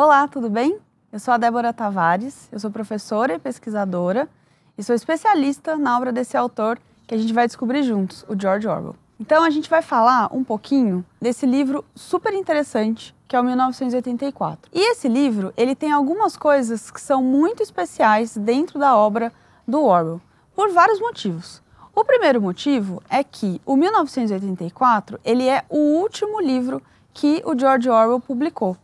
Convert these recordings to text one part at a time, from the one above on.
Olá, tudo bem? Eu sou a Débora Tavares, eu sou professora e pesquisadora e sou especialista na obra desse autor que a gente vai descobrir juntos, o George Orwell. Então a gente vai falar um pouquinho desse livro super interessante que é o 1984. E esse livro, ele tem algumas coisas que são muito especiais dentro da obra do Orwell, por vários motivos. O primeiro motivo é que o 1984, ele é o último livro que o George Orwell publicou.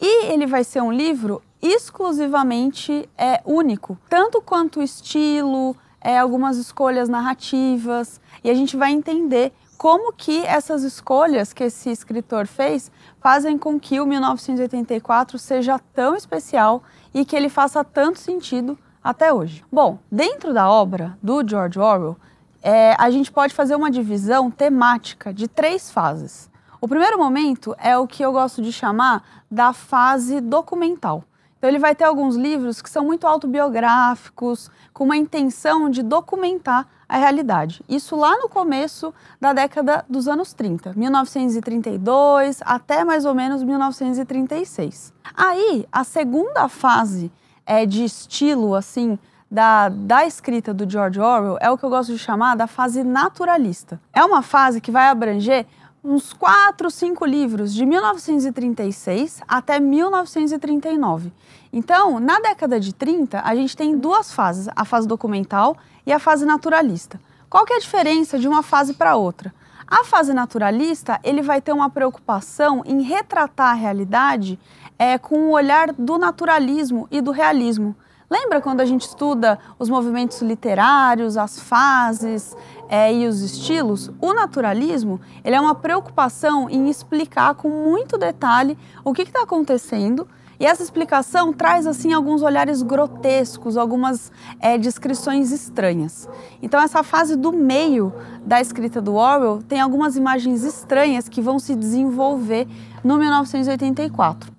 E ele vai ser um livro exclusivamente é, único, tanto quanto o estilo, é, algumas escolhas narrativas, e a gente vai entender como que essas escolhas que esse escritor fez fazem com que o 1984 seja tão especial e que ele faça tanto sentido até hoje. Bom, dentro da obra do George Orwell, é, a gente pode fazer uma divisão temática de três fases. O primeiro momento é o que eu gosto de chamar da fase documental. Então, ele vai ter alguns livros que são muito autobiográficos, com uma intenção de documentar a realidade. Isso lá no começo da década dos anos 30, 1932 até mais ou menos 1936. Aí, a segunda fase é de estilo, assim, da, da, escrita do George Orwell é o que eu gosto de chamar da fase naturalista. É uma fase que vai abranger uns 4, 5 livros de 1936 até 1939. Então, na década de 30, a gente tem duas fases, a fase documental e a fase naturalista. Qual que é a diferença de uma fase para outra? A fase naturalista, ele vai ter uma preocupação em retratar a realidade é, com o olhar do naturalismo e do realismo. Lembra quando a gente estuda os movimentos literários, as fases é, e os estilos? O naturalismo ele é uma preocupação em explicar com muito detalhe o que está acontecendo e essa explicação traz assim alguns olhares grotescos, algumas é, descrições estranhas. Então essa fase do meio da escrita do Orwell tem algumas imagens estranhas que vão se desenvolver no 1984.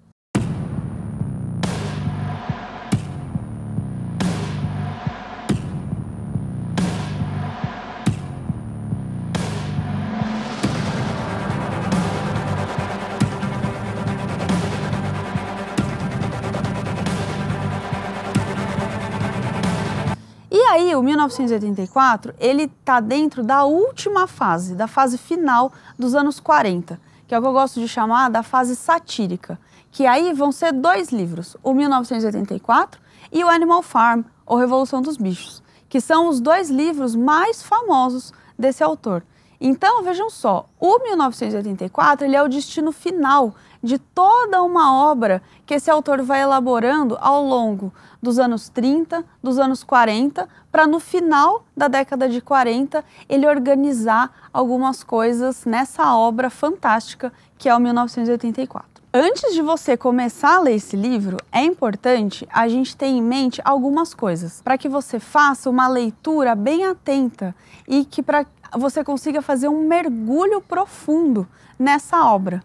Brasil, 1984, ele está dentro da última fase, da fase final dos anos 40, que é o que eu gosto de chamar da fase satírica, que aí vão ser dois livros, o 1984 e o Animal Farm, ou Revolução dos Bichos, que são os dois livros mais famosos desse autor. Então, vejam só, o 1984 ele é o destino final de toda uma obra que esse autor vai elaborando ao longo dos anos 30, dos anos 40, para no final da década de 40 ele organizar algumas coisas nessa obra fantástica que é o 1984. Antes de você começar a ler esse livro, é importante a gente ter em mente algumas coisas, para que você faça uma leitura bem atenta e que para você consiga fazer um mergulho profundo nessa obra.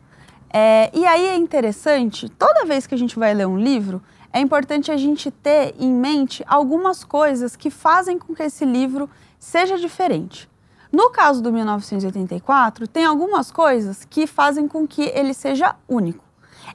É, e aí é interessante, toda vez que a gente vai ler um livro, é importante a gente ter em mente algumas coisas que fazem com que esse livro seja diferente. No caso do 1984, tem algumas coisas que fazem com que ele seja único.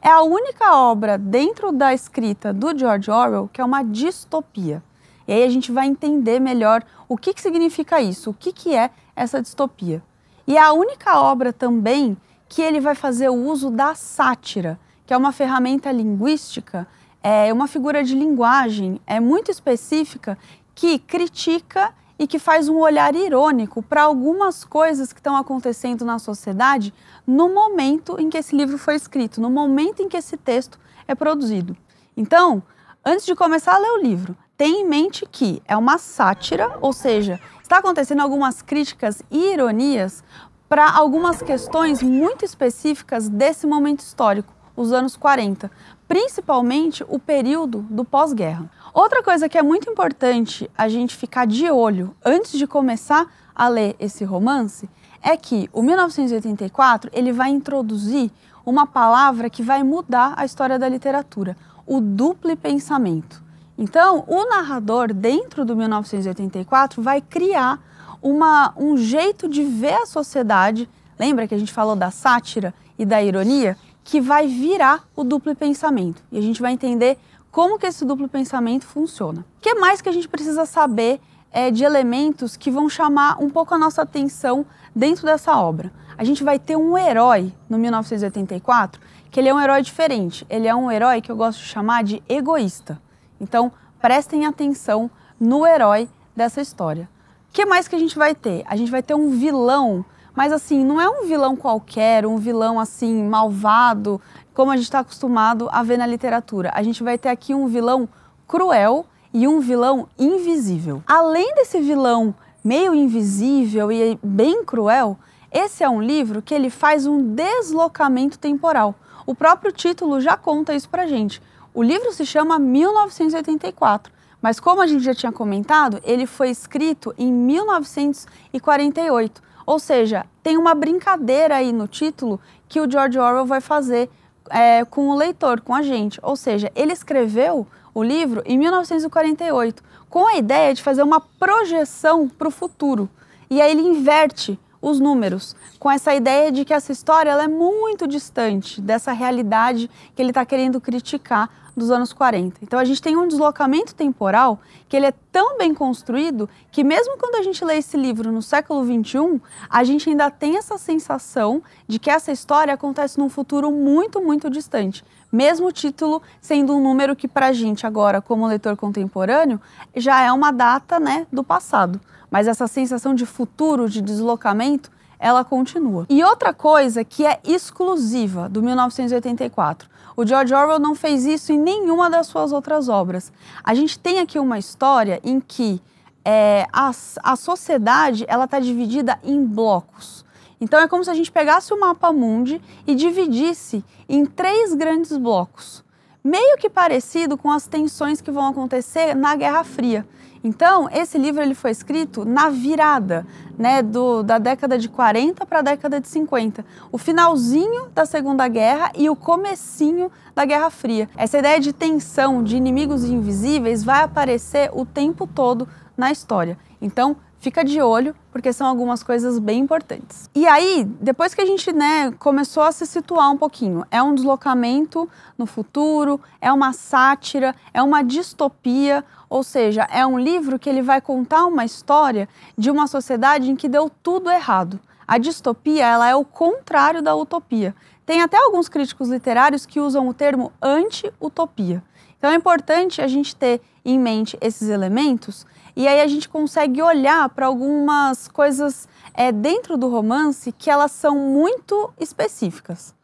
É a única obra dentro da escrita do George Orwell que é uma distopia. E aí a gente vai entender melhor o que, que significa isso, o que, que é essa distopia. E é a única obra também que ele vai fazer o uso da sátira, que é uma ferramenta linguística, é uma figura de linguagem, é muito específica, que critica e que faz um olhar irônico para algumas coisas que estão acontecendo na sociedade no momento em que esse livro foi escrito, no momento em que esse texto é produzido. Então, antes de começar a ler o livro, tenha em mente que é uma sátira, ou seja, está acontecendo algumas críticas e ironias para algumas questões muito específicas desse momento histórico, os anos 40, principalmente o período do pós-guerra. Outra coisa que é muito importante a gente ficar de olho antes de começar a ler esse romance é que o 1984 ele vai introduzir uma palavra que vai mudar a história da literatura, o duplo pensamento. Então, o narrador dentro do 1984 vai criar uma, um jeito de ver a sociedade. Lembra que a gente falou da sátira e da ironia? Que vai virar o duplo pensamento. E a gente vai entender como que esse duplo pensamento funciona. O que mais que a gente precisa saber é, de elementos que vão chamar um pouco a nossa atenção dentro dessa obra? A gente vai ter um herói no 1984, que ele é um herói diferente. Ele é um herói que eu gosto de chamar de egoísta. Então, prestem atenção no herói dessa história. O que mais que a gente vai ter? A gente vai ter um vilão, mas assim, não é um vilão qualquer, um vilão assim, malvado, como a gente está acostumado a ver na literatura. A gente vai ter aqui um vilão cruel e um vilão invisível. Além desse vilão meio invisível e bem cruel, esse é um livro que ele faz um deslocamento temporal. O próprio título já conta isso pra gente. O livro se chama 1984 mas como a gente já tinha comentado, ele foi escrito em 1948. Ou seja, tem uma brincadeira aí no título que o George Orwell vai fazer é, com o leitor, com a gente. Ou seja, ele escreveu o livro em 1948 com a ideia de fazer uma projeção para o futuro. E aí ele inverte os números, com essa ideia de que essa história ela é muito distante dessa realidade que ele está querendo criticar dos anos 40. Então a gente tem um deslocamento temporal que ele é tão bem construído que mesmo quando a gente lê esse livro no século 21, a gente ainda tem essa sensação de que essa história acontece num futuro muito, muito distante. Mesmo o título sendo um número que para a gente agora, como leitor contemporâneo, já é uma data, né, do passado. Mas essa sensação de futuro, de deslocamento, ela continua. E outra coisa que é exclusiva do 1984, o George Orwell não fez isso em nenhuma das suas outras obras. A gente tem aqui uma história em que é, a, a sociedade ela está dividida em blocos. Então é como se a gente pegasse o mapa mundi e dividisse em três grandes blocos, meio que parecido com as tensões que vão acontecer na Guerra Fria. Então, esse livro ele foi escrito na virada, né, do, da década de 40 para a década de 50, o finalzinho da Segunda Guerra e o comecinho da Guerra Fria. Essa ideia de tensão de inimigos invisíveis vai aparecer o tempo todo na história. Então, Fica de olho, porque são algumas coisas bem importantes. E aí, depois que a gente né, começou a se situar um pouquinho, é um deslocamento no futuro, é uma sátira, é uma distopia, ou seja, é um livro que ele vai contar uma história de uma sociedade em que deu tudo errado. A distopia ela é o contrário da utopia. Tem até alguns críticos literários que usam o termo anti-utopia. Então é importante a gente ter em mente esses elementos e aí a gente consegue olhar para algumas coisas é, dentro do romance que elas são muito específicas.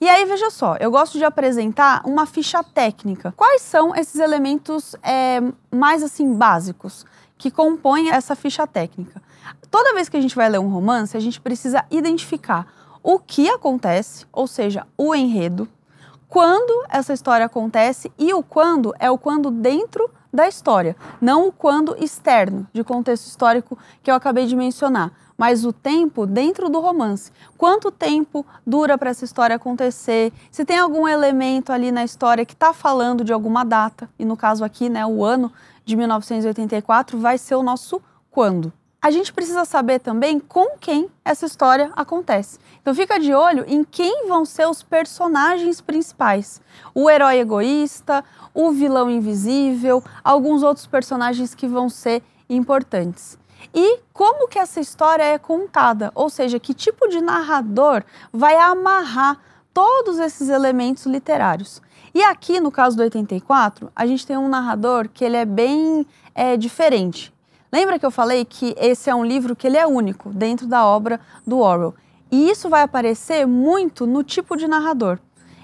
E aí, veja só, eu gosto de apresentar uma ficha técnica. Quais são esses elementos é, mais assim básicos que compõem essa ficha técnica? Toda vez que a gente vai ler um romance, a gente precisa identificar o que acontece, ou seja, o enredo, quando essa história acontece e o quando é o quando dentro da história, não o quando externo, de contexto histórico que eu acabei de mencionar, mas o tempo dentro do romance. Quanto tempo dura para essa história acontecer? Se tem algum elemento ali na história que está falando de alguma data, e no caso aqui, né, o ano de 1984 vai ser o nosso quando a gente precisa saber também com quem essa história acontece. Então fica de olho em quem vão ser os personagens principais. O herói egoísta, o vilão invisível, alguns outros personagens que vão ser importantes. E como que essa história é contada, ou seja, que tipo de narrador vai amarrar todos esses elementos literários. E aqui, no caso do 84, a gente tem um narrador que ele é bem é, diferente Lembra que eu falei que esse é um livro que ele é único dentro da obra do Orwell? E isso vai aparecer muito no tipo de narrador.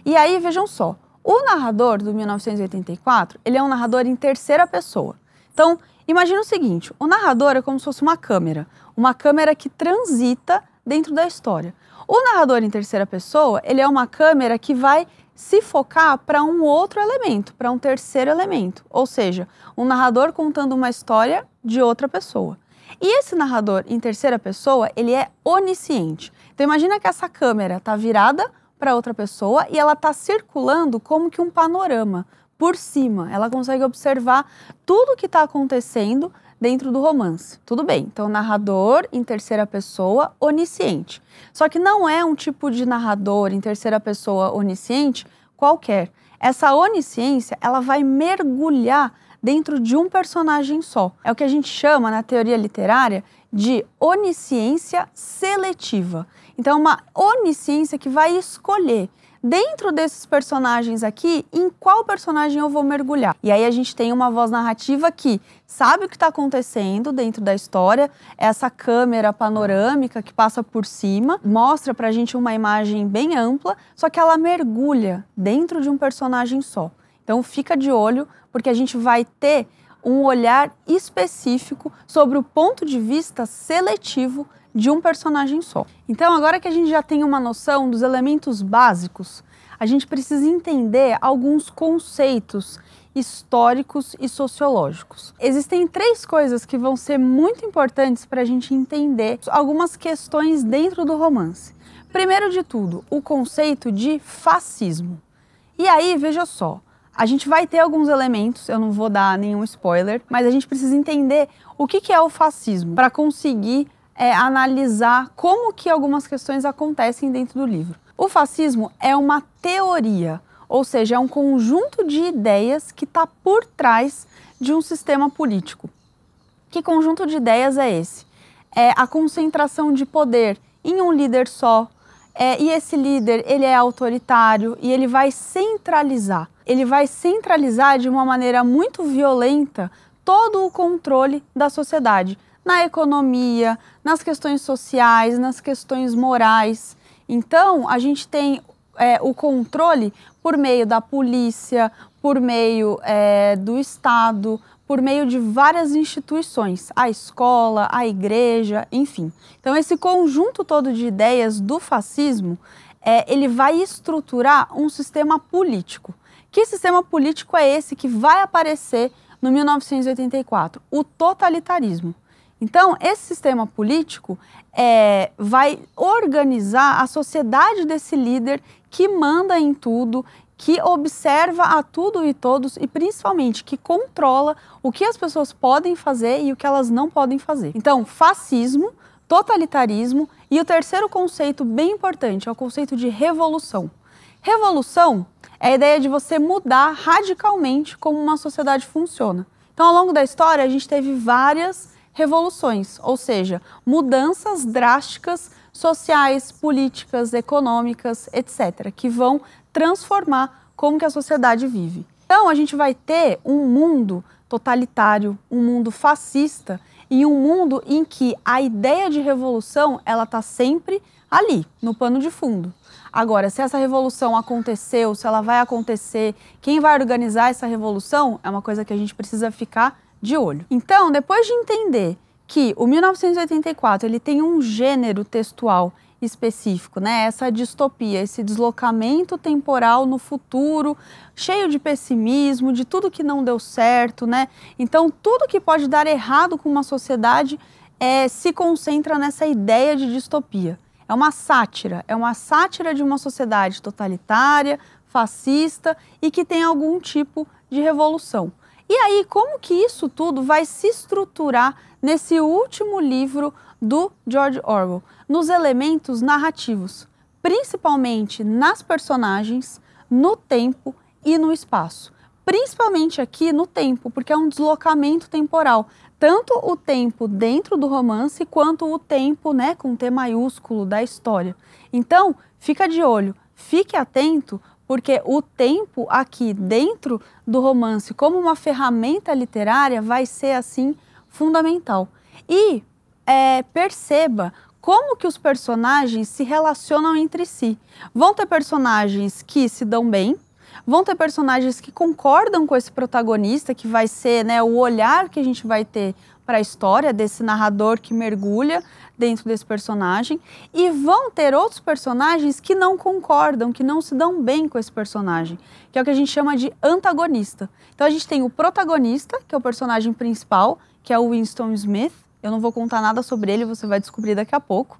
E aí vejam só, o narrador do 1984, ele é um narrador em terceira pessoa. Então, imagina o seguinte, o narrador é como se fosse uma câmera, uma câmera que transita dentro da história. O narrador em terceira pessoa, ele é uma câmera que vai se focar para um outro elemento, para um terceiro elemento, ou seja, um narrador contando uma história de outra pessoa. E esse narrador em terceira pessoa, ele é onisciente. Então imagina que essa câmera está virada para outra pessoa e ela está circulando como que um panorama por cima. Ela consegue observar tudo o que está acontecendo dentro do romance. Tudo bem, então narrador em terceira pessoa onisciente. Só que não é um tipo de narrador em terceira pessoa onisciente qualquer. Essa onisciência, ela vai mergulhar dentro de um personagem só. É o que a gente chama na teoria literária de onisciência seletiva. Então, é uma onisciência que vai escolher dentro desses personagens aqui, em qual personagem eu vou mergulhar. E aí a gente tem uma voz narrativa que sabe o que está acontecendo dentro da história, essa câmera panorâmica que passa por cima, mostra para a gente uma imagem bem ampla, só que ela mergulha dentro de um personagem só. Então fica de olho, porque a gente vai ter um olhar específico sobre o ponto de vista seletivo de um personagem só. Então, agora que a gente já tem uma noção dos elementos básicos, a gente precisa entender alguns conceitos históricos e sociológicos. Existem três coisas que vão ser muito importantes para a gente entender algumas questões dentro do romance. Primeiro de tudo, o conceito de fascismo. E aí, veja só, a gente vai ter alguns elementos, eu não vou dar nenhum spoiler, mas a gente precisa entender o que é o fascismo para conseguir é, analisar como que algumas questões acontecem dentro do livro. O fascismo é uma teoria, ou seja, é um conjunto de ideias que está por trás de um sistema político. Que conjunto de ideias é esse? É a concentração de poder em um líder só, é, e esse líder ele é autoritário e ele vai centralizar. Ele vai centralizar de uma maneira muito violenta todo o controle da sociedade, na economia, nas questões sociais, nas questões morais. Então, a gente tem é, o controle por meio da polícia, por meio é, do Estado, por meio de várias instituições, a escola, a igreja, enfim. Então, esse conjunto todo de ideias do fascismo, é, ele vai estruturar um sistema político. Que sistema político é esse que vai aparecer no 1984? O totalitarismo. Então, esse sistema político é, vai organizar a sociedade desse líder que manda em tudo, que observa a tudo e todos e principalmente que controla o que as pessoas podem fazer e o que elas não podem fazer. Então, fascismo, totalitarismo e o terceiro conceito bem importante é o conceito de revolução. Revolução é a ideia de você mudar radicalmente como uma sociedade funciona. Então, ao longo da história, a gente teve várias revoluções, ou seja, mudanças drásticas sociais, políticas, econômicas, etc., que vão transformar como que a sociedade vive. Então a gente vai ter um mundo totalitário, um mundo fascista e um mundo em que a ideia de revolução ela está sempre ali, no pano de fundo. Agora, se essa revolução aconteceu, se ela vai acontecer, quem vai organizar essa revolução é uma coisa que a gente precisa ficar de olho. Então, depois de entender que o 1984 ele tem um gênero textual específico, né? Essa distopia, esse deslocamento temporal no futuro, cheio de pessimismo, de tudo que não deu certo, né? Então, tudo que pode dar errado com uma sociedade é, se concentra nessa ideia de distopia. É uma sátira, é uma sátira de uma sociedade totalitária, fascista e que tem algum tipo de revolução. E aí, como que isso tudo vai se estruturar nesse último livro do George Orwell? Nos elementos narrativos, principalmente nas personagens, no tempo e no espaço. Principalmente aqui no tempo, porque é um deslocamento temporal. Tanto o tempo dentro do romance, quanto o tempo né, com T maiúsculo da história. Então, fica de olho, fique atento, porque o tempo aqui dentro do romance, como uma ferramenta literária, vai ser assim fundamental. E é, perceba como que os personagens se relacionam entre si. Vão ter personagens que se dão bem, vão ter personagens que concordam com esse protagonista, que vai ser né, o olhar que a gente vai ter para a história desse narrador que mergulha dentro desse personagem e vão ter outros personagens que não concordam, que não se dão bem com esse personagem, que é o que a gente chama de antagonista. Então a gente tem o protagonista, que é o personagem principal, que é o Winston Smith. Eu não vou contar nada sobre ele, você vai descobrir daqui a pouco.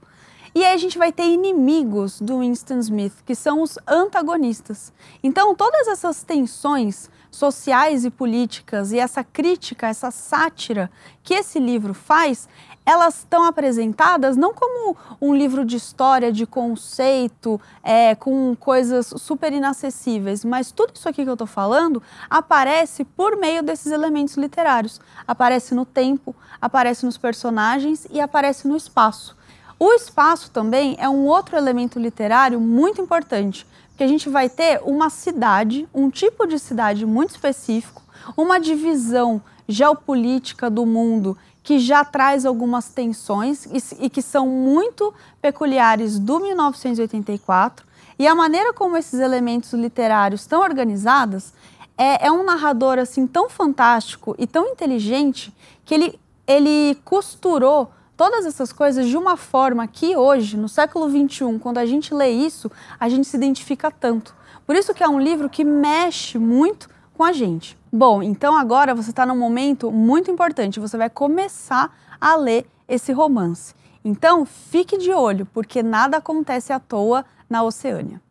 E aí a gente vai ter inimigos do Winston Smith, que são os antagonistas. Então todas essas tensões sociais e políticas e essa crítica, essa sátira que esse livro faz, elas estão apresentadas não como um livro de história, de conceito, é, com coisas super inacessíveis, mas tudo isso aqui que eu estou falando aparece por meio desses elementos literários. Aparece no tempo, aparece nos personagens e aparece no espaço. O espaço também é um outro elemento literário muito importante, que a gente vai ter uma cidade, um tipo de cidade muito específico, uma divisão geopolítica do mundo que já traz algumas tensões e, e, que são muito peculiares do 1984. E a maneira como esses elementos literários estão organizados é, é um narrador assim tão fantástico e tão inteligente que ele, ele costurou todas essas coisas de uma forma que hoje, no século XXI, quando a gente lê isso, a gente se identifica tanto. Por isso que é um livro que mexe muito com a gente. Bom, então agora você está num momento muito importante, você vai começar a ler esse romance. Então fique de olho, porque nada acontece à toa na Oceânia.